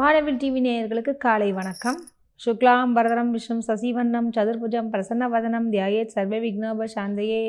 வானவில் டிவி நேயர்களுக்கு காலை வணக்கம் சுக்லாம் பரதரம் விஷ்ணம் சசிவண்ணம் சதுர்புஜம் பிரசன்ன வதனம் தியாயேத் சர்வ விக்னோப சாந்தையே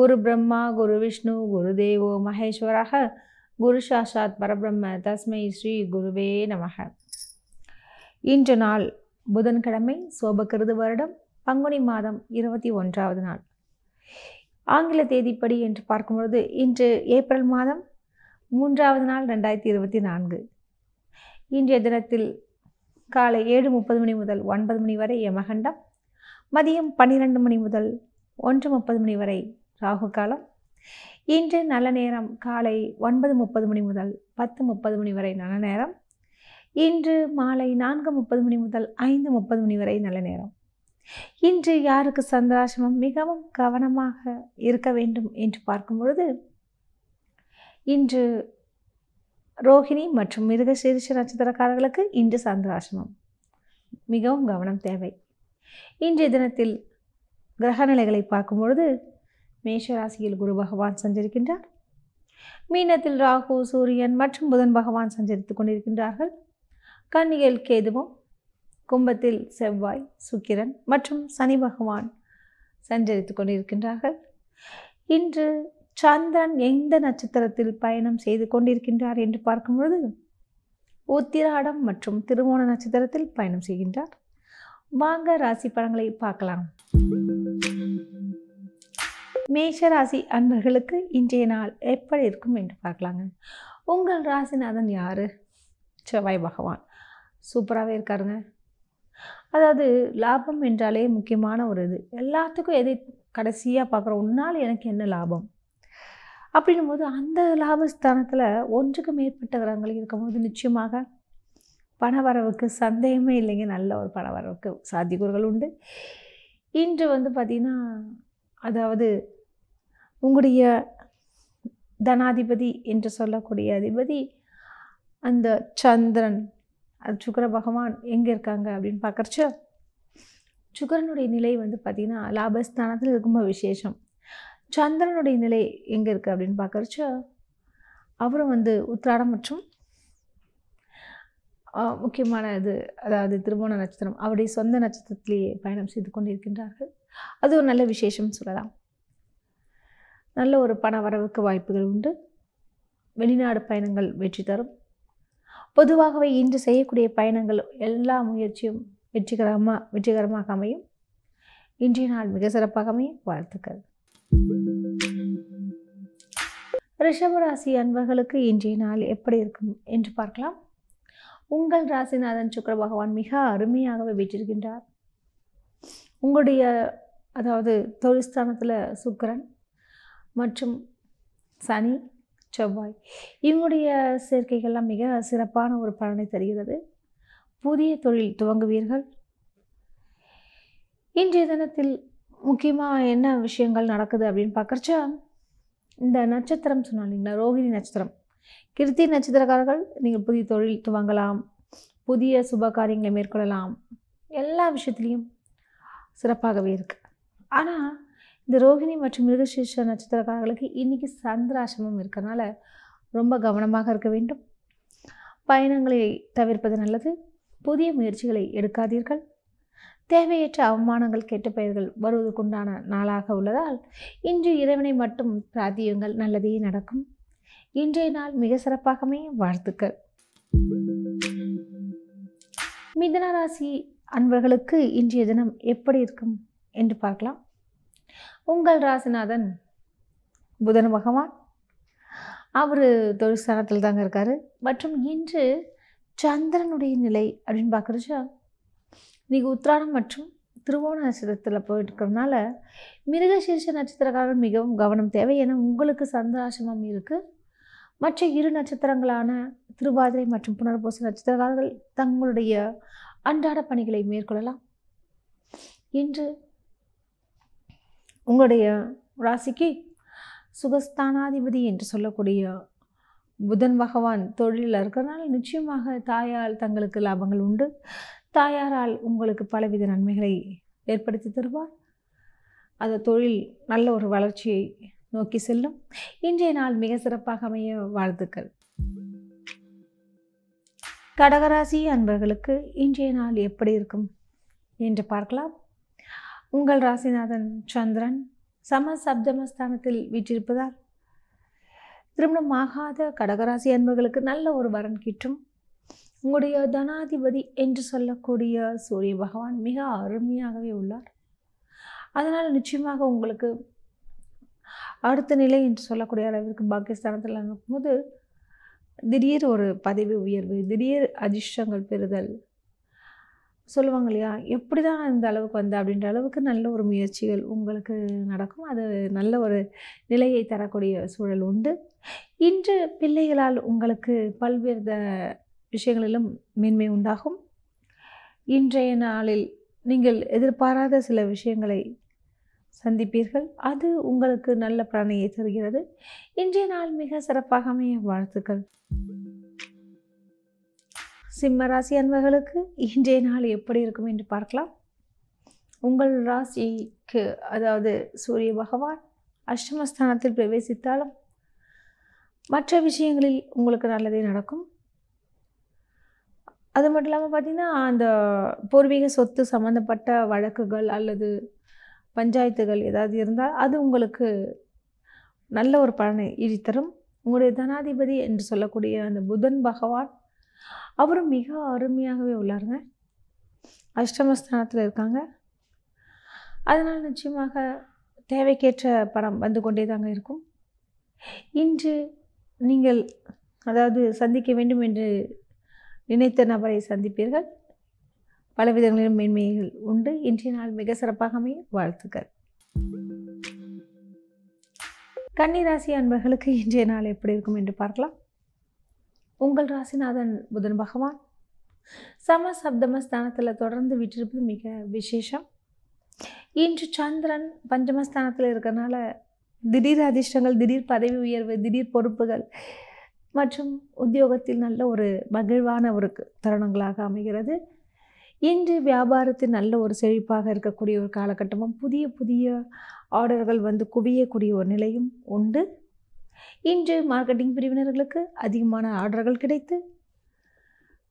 குரு பிரம்மா குரு விஷ்ணு குரு தேவோ மகேஸ்வராக குரு சாஷாத் பரபிரம்ம தஸ்மை ஸ்ரீ குருவே நமக இன்று நாள் புதன்கிழமை சோபகிருது வருடம் பங்குனி மாதம் இருபத்தி ஒன்றாவது நாள் ஆங்கில தேதிப்படி என்று பார்க்கும்பொழுது இன்று ஏப்ரல் மாதம் மூன்றாவது நாள் ரெண்டாயிரத்தி இருபத்தி நான்கு இன்றைய தினத்தில் காலை ஏழு முப்பது மணி முதல் ஒன்பது மணி வரை யமகண்டம் மதியம் பன்னிரெண்டு மணி முதல் ஒன்று முப்பது மணி வரை ராகு காலம் இன்று நல்ல நேரம் காலை ஒன்பது முப்பது மணி முதல் பத்து முப்பது மணி வரை நல்ல நேரம் இன்று மாலை நான்கு முப்பது மணி முதல் ஐந்து முப்பது மணி வரை நல்ல நேரம் இன்று யாருக்கு சந்திராசிரமம் மிகவும் கவனமாக இருக்க வேண்டும் என்று பார்க்கும் பொழுது இன்று ரோஹிணி மற்றும் மிருக சீரிஷ நட்சத்திரக்காரர்களுக்கு இன்று சந்திராசிரமம் மிகவும் கவனம் தேவை இன்றைய தினத்தில் கிரகநிலைகளை பார்க்கும் பொழுது மேஷராசியில் குரு பகவான் சஞ்சரிக்கின்றார் மீனத்தில் ராகு சூரியன் மற்றும் புதன் பகவான் சஞ்சரித்து கொண்டிருக்கின்றார்கள் கன்னியில் கேதுவும் கும்பத்தில் செவ்வாய் சுக்கிரன் மற்றும் சனி பகவான் சஞ்சரித்து கொண்டிருக்கின்றார்கள் இன்று சந்திரன் எந்த நட்சத்திரத்தில் பயணம் செய்து கொண்டிருக்கின்றார் என்று பார்க்கும்பொழுது உத்திராடம் மற்றும் திருமோண நட்சத்திரத்தில் பயணம் செய்கின்றார் வாங்க ராசி படங்களை பார்க்கலாம் மேஷ ராசி அன்பர்களுக்கு இன்றைய நாள் எப்படி இருக்கும் என்று பார்க்கலாங்க உங்கள் ராசிநாதன் யார் செவ்வாய் பகவான் சூப்பராகவே இருக்காருங்க அதாவது லாபம் என்றாலே முக்கியமான ஒரு இது எல்லாத்துக்கும் எதை கடைசியாக பார்க்குற உன்னால் எனக்கு என்ன லாபம் அப்படின்னும் போது அந்த லாபஸ்தானத்தில் ஒன்றுக்கு மேற்பட்ட கிரகங்கள் இருக்கும்போது நிச்சயமாக பண வரவுக்கு சந்தேகமே இல்லைங்க நல்ல ஒரு பண வரவுக்கு சாத்தியக்கூறுகள் உண்டு இன்று வந்து பார்த்திங்கன்னா அதாவது உங்களுடைய தனாதிபதி என்று சொல்லக்கூடிய அதிபதி அந்த சந்திரன் அது சுக்கர பகவான் எங்கே இருக்காங்க அப்படின்னு பார்க்குறச்ச சுக்கரனுடைய நிலை வந்து பார்த்திங்கன்னா லாபஸ்தானத்தில் ரொம்ப விசேஷம் சந்திரனுடைய நிலை எங்கே இருக்குது அப்படின்னு பார்க்குறச்சோ அவரும் வந்து உத்திராடம் மற்றும் முக்கியமான இது அதாவது திருமண நட்சத்திரம் அவருடைய சொந்த நட்சத்திரத்திலேயே பயணம் செய்து கொண்டிருக்கின்றார்கள் அது ஒரு நல்ல விசேஷம் சொல்லலாம் நல்ல ஒரு பண வரவுக்கு வாய்ப்புகள் உண்டு வெளிநாடு பயணங்கள் வெற்றி தரும் பொதுவாகவே இன்று செய்யக்கூடிய பயணங்கள் எல்லா முயற்சியும் வெற்றிகரமாக வெற்றிகரமாக அமையும் இன்றைய நாள் மிக சிறப்பாக அமையும் வாழ்த்துக்கள் ரிஷபராசி அன்பர்களுக்கு இன்றைய நாள் எப்படி இருக்கும் என்று பார்க்கலாம் உங்கள் ராசிநாதன் சுக்கர பகவான் மிக அருமையாகவே வீற்றிருக்கின்றார் உங்களுடைய அதாவது தொழில்ஸ்தானத்தில் சுக்கரன் மற்றும் சனி செவ்வாய் இவங்களுடைய சேர்க்கைகள்லாம் மிக சிறப்பான ஒரு பலனை தருகிறது புதிய தொழில் துவங்குவீர்கள் இன்றைய தினத்தில் முக்கியமாக என்ன விஷயங்கள் நடக்குது அப்படின்னு பார்க்குறச்சா இந்த நட்சத்திரம் சொன்னால் இல்லைங்களா ரோஹிணி நட்சத்திரம் கிருத்தி நட்சத்திரக்காரர்கள் நீங்கள் புதிய தொழில் துவங்கலாம் புதிய சுப காரியங்களை மேற்கொள்ளலாம் எல்லா விஷயத்துலேயும் சிறப்பாகவே இருக்குது ஆனால் இந்த ரோஹிணி மற்றும் மிருகசீஷ நட்சத்திரக்காரர்களுக்கு இன்றைக்கி சந்திராசிரமம் இருக்கிறனால ரொம்ப கவனமாக இருக்க வேண்டும் பயணங்களை தவிர்ப்பது நல்லது புதிய முயற்சிகளை எடுக்காதீர்கள் தேவையற்ற அவமானங்கள் கெட்ட பெயர்கள் வருவதற்குண்டான நாளாக உள்ளதால் இன்று இறைவனை மட்டும் பிரார்த்தியுங்கள் நல்லதே நடக்கும் இன்றைய நாள் மிக சிறப்பாகவே வாழ்த்துக்கள் மிதனராசி அன்பர்களுக்கு இன்றைய தினம் எப்படி இருக்கும் என்று பார்க்கலாம் உங்கள் ராசிநாதன் புதன் பகவான் அவர் தொழிற்சாலத்தில் தாங்க இருக்கார் மற்றும் இன்று சந்திரனுடைய நிலை அப்படின்னு பார்க்குறச்சா இன்றைக்கி உத்திராடம் மற்றும் திருவோண நட்சத்திரத்தில் போயிட்டுருக்கிறதுனால மிருகசீர்ஷ நட்சத்திரக்காரர்கள் மிகவும் கவனம் தேவை என உங்களுக்கு சந்திராசிரமம் இருக்குது மற்ற இரு நட்சத்திரங்களான திருவாதிரை மற்றும் புனர்பூச நட்சத்திரக்காரர்கள் தங்களுடைய அன்றாட பணிகளை மேற்கொள்ளலாம் இன்று உங்களுடைய ராசிக்கு சுகஸ்தானாதிபதி என்று சொல்லக்கூடிய புதன் பகவான் தொழிலில் இருக்கிறனால நிச்சயமாக தாயால் தங்களுக்கு லாபங்கள் உண்டு தாயாரால் உங்களுக்கு பலவித நன்மைகளை ஏற்படுத்தி தருவார் அந்த தொழில் நல்ல ஒரு வளர்ச்சியை நோக்கி செல்லும் இன்றைய நாள் மிக சிறப்பாக அமைய வாழ்த்துக்கள் கடகராசி அன்பர்களுக்கு இன்றைய நாள் எப்படி இருக்கும் என்று பார்க்கலாம் உங்கள் ராசிநாதன் சந்திரன் சம சப்தமஸ்தானத்தில் வீற்றிருப்பதால் திருமணம் ஆகாத கடகராசி அன்பர்களுக்கு நல்ல ஒரு வரன் கிட்டும் உங்களுடைய தனாதிபதி என்று சொல்லக்கூடிய சூரிய பகவான் மிக அருமையாகவே உள்ளார் அதனால் நிச்சயமாக உங்களுக்கு அடுத்த நிலை என்று சொல்லக்கூடிய அளவிற்கு பாகிஸ்தானத்தில் போது திடீர் ஒரு பதவி உயர்வு திடீர் அதிர்ஷ்டங்கள் பெறுதல் சொல்லுவாங்க இல்லையா எப்படி தான் இந்த அளவுக்கு வந்த அப்படின்ற அளவுக்கு நல்ல ஒரு முயற்சிகள் உங்களுக்கு நடக்கும் அது நல்ல ஒரு நிலையை தரக்கூடிய சூழல் உண்டு இன்று பிள்ளைகளால் உங்களுக்கு பல்வேறு விஷயங்களிலும் மேன்மை உண்டாகும் இன்றைய நாளில் நீங்கள் எதிர்பாராத சில விஷயங்களை சந்திப்பீர்கள் அது உங்களுக்கு நல்ல பிராணியை தருகிறது இன்றைய நாள் மிக சிறப்பாக அமைய வாழ்த்துக்கள் சிம்ம ராசி அன்பர்களுக்கு இன்றைய நாள் எப்படி இருக்கும் என்று பார்க்கலாம் உங்கள் ராசிக்கு அதாவது சூரிய பகவான் அஷ்டமஸ்தானத்தில் பிரவேசித்தாலும் மற்ற விஷயங்களில் உங்களுக்கு நல்லதே நடக்கும் அது மட்டும் இல்லாமல் பார்த்திங்கன்னா அந்த பூர்வீக சொத்து சம்மந்தப்பட்ட வழக்குகள் அல்லது பஞ்சாயத்துகள் ஏதாவது இருந்தால் அது உங்களுக்கு நல்ல ஒரு பலனை ஈழித்தரும் உங்களுடைய தனாதிபதி என்று சொல்லக்கூடிய அந்த புதன் பகவான் அவரும் மிக அருமையாகவே உள்ளாருங்க அஷ்டமஸ்தானத்தில் இருக்காங்க அதனால் நிச்சயமாக தேவைக்கேற்ற பணம் வந்து கொண்டே தாங்க இருக்கும் இன்று நீங்கள் அதாவது சந்திக்க வேண்டும் என்று நினைத்த நபரை சந்திப்பீர்கள் பல விதங்களிலும் மேன்மைகள் உண்டு இன்றைய நாள் மிக சிறப்பாக அமைய வாழ்த்துக்கள் கன்னிராசி அன்பர்களுக்கு இன்றைய நாள் எப்படி இருக்கும் என்று பார்க்கலாம் உங்கள் ராசிநாதன் புதன் பகவான் சம சப்தம ஸ்தானத்தில் தொடர்ந்து விட்டிருப்பது மிக விசேஷம் இன்று சந்திரன் பஞ்சமஸ்தானத்தில் இருக்கிறனால திடீர் அதிர்ஷ்டங்கள் திடீர் பதவி உயர்வு திடீர் பொறுப்புகள் மற்றும் உத்தியோகத்தில் நல்ல ஒரு மகிழ்வான ஒரு தருணங்களாக அமைகிறது இன்று வியாபாரத்தில் நல்ல ஒரு செழிப்பாக இருக்கக்கூடிய ஒரு காலகட்டமும் புதிய புதிய ஆர்டர்கள் வந்து குவியக்கூடிய ஒரு நிலையும் உண்டு இன்று மார்க்கெட்டிங் பிரிவினர்களுக்கு அதிகமான ஆர்டர்கள் கிடைத்து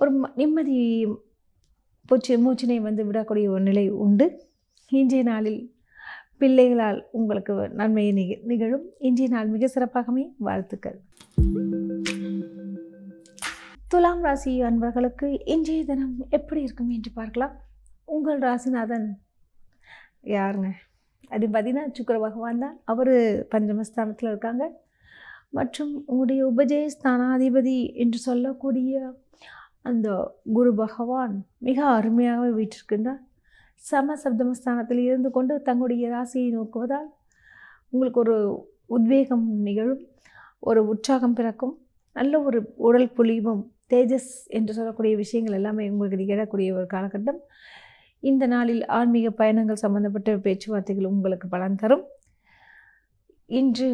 ஒரு நிம்மதி பூச்சி மூச்சினை வந்து விடக்கூடிய ஒரு நிலை உண்டு இன்றைய நாளில் பிள்ளைகளால் உங்களுக்கு நன்மையை நிகழும் இன்றைய நாள் மிக சிறப்பாகவே வாழ்த்துக்கள் துலாம் ராசி அன்பர்களுக்கு இன்றைய தினம் எப்படி இருக்கும் என்று பார்க்கலாம் உங்கள் ராசிநாதன் யாருங்க அது பார்த்தீங்கன்னா சுக்கர பகவான் தான் அவர் பஞ்சமஸ்தானத்தில் இருக்காங்க மற்றும் உங்களுடைய உபஜய ஸ்தானாதிபதி என்று சொல்லக்கூடிய அந்த குரு பகவான் மிக அருமையாக வீட்டிருக்கின்றார் சம சப்தமஸ்தானத்தில் இருந்து கொண்டு தங்களுடைய ராசியை நோக்குவதால் உங்களுக்கு ஒரு உத்வேகம் நிகழும் ஒரு உற்சாகம் பிறக்கும் நல்ல ஒரு உடல் புலிவும் தேஜஸ் என்று சொல்லக்கூடிய விஷயங்கள் எல்லாமே உங்களுக்கு நிகழக்கூடிய ஒரு காலகட்டம் இந்த நாளில் ஆன்மீக பயணங்கள் சம்பந்தப்பட்ட பேச்சுவார்த்தைகள் உங்களுக்கு பலன் தரும் இன்று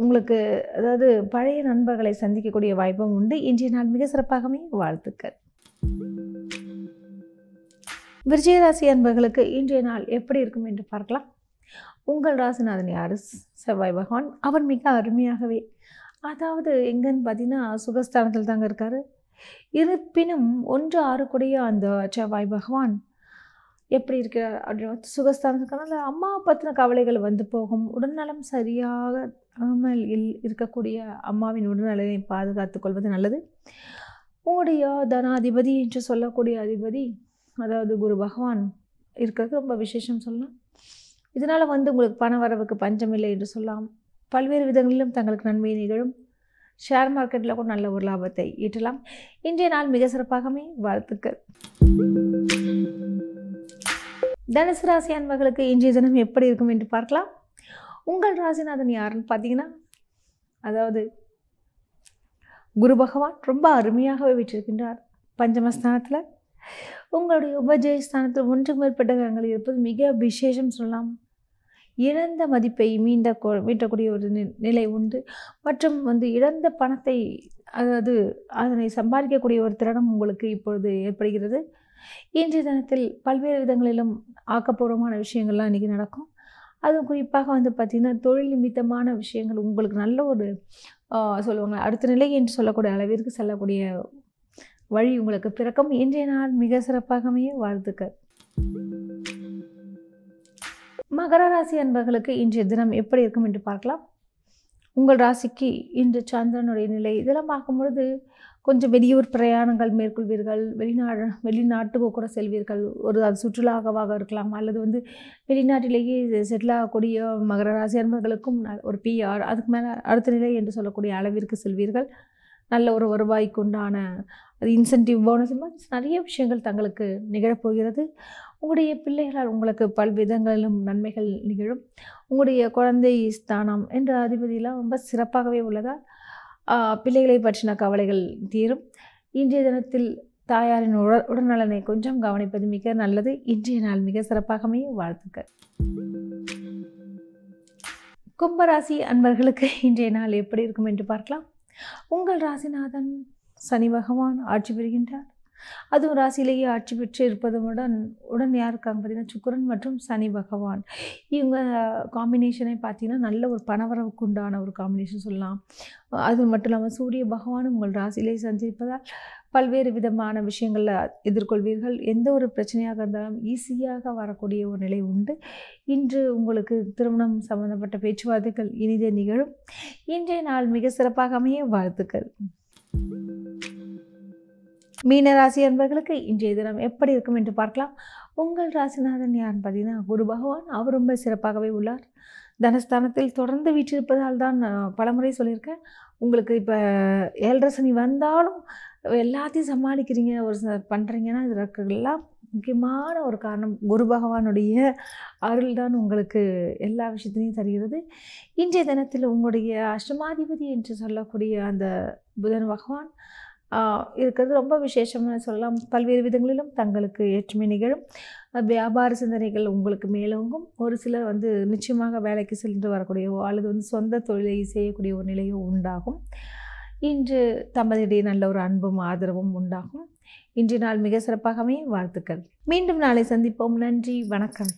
உங்களுக்கு அதாவது பழைய நண்பர்களை சந்திக்கக்கூடிய வாய்ப்பும் உண்டு இன்றைய நாள் மிக சிறப்பாகவே வாழ்த்துக்கள் விருஜயராசி அன்பர்களுக்கு இன்றைய நாள் எப்படி இருக்கும் என்று பார்க்கலாம் உங்கள் ராசிநாதன் யாரு செவ்வாய் பகவான் அவர் மிக அருமையாகவே அதாவது எங்கன்னு பார்த்தீங்கன்னா சுகஸ்தானத்தில் தாங்க இருக்கார் இருப்பினும் ஒன்று ஆறு கூடிய அந்த செவ்வாய் பகவான் எப்படி இருக்கிறார் அப்படின்னு சுகஸ்தானத்துக்கான அந்த அம்மா பற்றின கவலைகள் வந்து போகும் உடல்நலம் சரியாக இல் இருக்கக்கூடிய அம்மாவின் உடல்நலனை பாதுகாத்து கொள்வது நல்லது உங்களுடைய தனாதிபதி என்று சொல்லக்கூடிய அதிபதி அதாவது குரு பகவான் இருக்கிறது ரொம்ப விசேஷம் சொல்லலாம் இதனால் வந்து உங்களுக்கு பண வரவுக்கு பஞ்சமில்லை என்று சொல்லலாம் பல்வேறு விதங்களிலும் தங்களுக்கு நன்மை நிகழும் ஷேர் மார்க்கெட்டில் கூட நல்ல ஒரு லாபத்தை ஈட்டலாம் இன்றைய நாள் மிக சிறப்பாகவே வாழ்த்துக்கள் தனுசு ராசி அன்பர்களுக்கு இன்றைய தினம் எப்படி இருக்கும் என்று பார்க்கலாம் உங்கள் ராசிநாதன் யாருன்னு பார்த்தீங்கன்னா அதாவது குரு பகவான் ரொம்ப அருமையாகவே வீற்றிருக்கின்றார் பஞ்சமஸ்தானத்தில் உங்களுடைய ஸ்தானத்தில் ஒன்றுக்கு மேற்பட்ட கிரகங்கள் இருப்பது மிக விசேஷம் சொல்லலாம் இழந்த மதிப்பை மீண்ட கொ மீட்டக்கூடிய ஒரு நிலை உண்டு மற்றும் வந்து இழந்த பணத்தை அதாவது அதனை சம்பாதிக்கக்கூடிய ஒரு திறனும் உங்களுக்கு இப்பொழுது ஏற்படுகிறது இன்றைய தினத்தில் பல்வேறு விதங்களிலும் ஆக்கப்பூர்வமான விஷயங்கள்லாம் இன்றைக்கி நடக்கும் அதுவும் குறிப்பாக வந்து பார்த்திங்கன்னா தொழில் நிமித்தமான விஷயங்கள் உங்களுக்கு நல்ல ஒரு சொல்லுவாங்க அடுத்த நிலை என்று சொல்லக்கூடிய அளவிற்கு செல்லக்கூடிய வழி உங்களுக்கு பிறக்கும் இன்றைய நாள் மிக சிறப்பாகவே வாழ்த்துக்கள் மகர ராசி அன்பர்களுக்கு இன்றைய தினம் எப்படி இருக்கும் என்று பார்க்கலாம் உங்கள் ராசிக்கு இன்று சந்திரனுடைய நிலை இதெல்லாம் பார்க்கும்பொழுது கொஞ்சம் வெளியூர் பிரயாணங்கள் மேற்கொள்வீர்கள் வெளிநாடு வெளிநாட்டுக்கு கூட செல்வீர்கள் ஒரு அது சுற்றுலாகவாக இருக்கலாம் அல்லது வந்து வெளிநாட்டிலேயே செட்டில் ஆகக்கூடிய மகர ராசி அன்பர்களுக்கும் ஒரு பிஆர் அதுக்கு மேலே அடுத்த நிலை என்று சொல்லக்கூடிய அளவிற்கு செல்வீர்கள் நல்ல ஒரு வருவாய்க்குண்டான அது இன்சென்டிவ் போனஸ் நிறைய விஷயங்கள் தங்களுக்கு நிகழப்போகிறது உங்களுடைய பிள்ளைகளால் உங்களுக்கு பல்விதங்களிலும் நன்மைகள் நிகழும் உங்களுடைய குழந்தை ஸ்தானம் என்ற அதிபதியெலாம் ரொம்ப சிறப்பாகவே உள்ளதால் பிள்ளைகளை பற்றின கவலைகள் தீரும் இன்றைய தினத்தில் தாயாரின் உட உடல்நலனை கொஞ்சம் கவனிப்பது மிக நல்லது இன்றைய நாள் மிக சிறப்பாகவே வாழ்த்துக்கள் கும்பராசி அன்பர்களுக்கு இன்றைய நாள் எப்படி இருக்கும் என்று பார்க்கலாம் உங்கள் ராசிநாதன் சனி பகவான் ஆட்சி பெறுகின்றார் அதுவும் ராசியிலேயே ஆட்சி பெற்று இருப்பதுடன் உடன் யார் இருக்காங்க பார்த்தீங்கன்னா சுக்கரன் மற்றும் சனி பகவான் இவங்க காம்பினேஷனே பார்த்தீங்கன்னா நல்ல ஒரு பணவரவுக்கு உண்டான ஒரு காம்பினேஷன் சொல்லலாம் அது மட்டும் இல்லாமல் சூரிய பகவான் உங்கள் ராசியிலே சஞ்சரிப்பதால் பல்வேறு விதமான விஷயங்களில் எதிர்கொள்வீர்கள் எந்த ஒரு பிரச்சனையாக இருந்தாலும் ஈஸியாக வரக்கூடிய ஒரு நிலை உண்டு இன்று உங்களுக்கு திருமணம் சம்பந்தப்பட்ட பேச்சுவார்த்தைகள் இனிதே நிகழும் இன்றைய நாள் மிக சிறப்பாக அமைய வாழ்த்துக்கள் thank you மீன ராசி அன்பர்களுக்கு இன்றைய தினம் எப்படி இருக்கும் என்று பார்க்கலாம் உங்கள் ராசிநாதன் யாருன்னு பார்த்தீங்கன்னா குரு பகவான் அவர் ரொம்ப சிறப்பாகவே உள்ளார் தனஸ்தானத்தில் தொடர்ந்து வீற்றிருப்பதால் தான் பலமுறை சொல்லியிருக்கேன் உங்களுக்கு இப்போ ஏழரை சனி வந்தாலும் எல்லாத்தையும் சமாளிக்கிறீங்க ஒரு பண்ணுறீங்கன்னா இதற்கெல்லாம் முக்கியமான ஒரு காரணம் குரு பகவானுடைய அருள் தான் உங்களுக்கு எல்லா விஷயத்திலையும் தருகிறது இன்றைய தினத்தில் உங்களுடைய அஷ்டமாதிபதி என்று சொல்லக்கூடிய அந்த புதன் பகவான் இருக்கிறது ரொம்ப விசேஷம்னு சொல்லலாம் பல்வேறு விதங்களிலும் தங்களுக்கு ஏற்றுமை நிகழும் வியாபார சிந்தனைகள் உங்களுக்கு மேலோங்கும் ஒரு சிலர் வந்து நிச்சயமாக வேலைக்கு சென்று வரக்கூடியவோ அல்லது வந்து சொந்த தொழிலை செய்யக்கூடிய ஒரு நிலையோ உண்டாகும் இன்று தம்பதியிடையே நல்ல ஒரு அன்பும் ஆதரவும் உண்டாகும் இன்று நாள் மிக சிறப்பாகவே வாழ்த்துக்கள் மீண்டும் நாளை சந்திப்போம் நன்றி வணக்கம்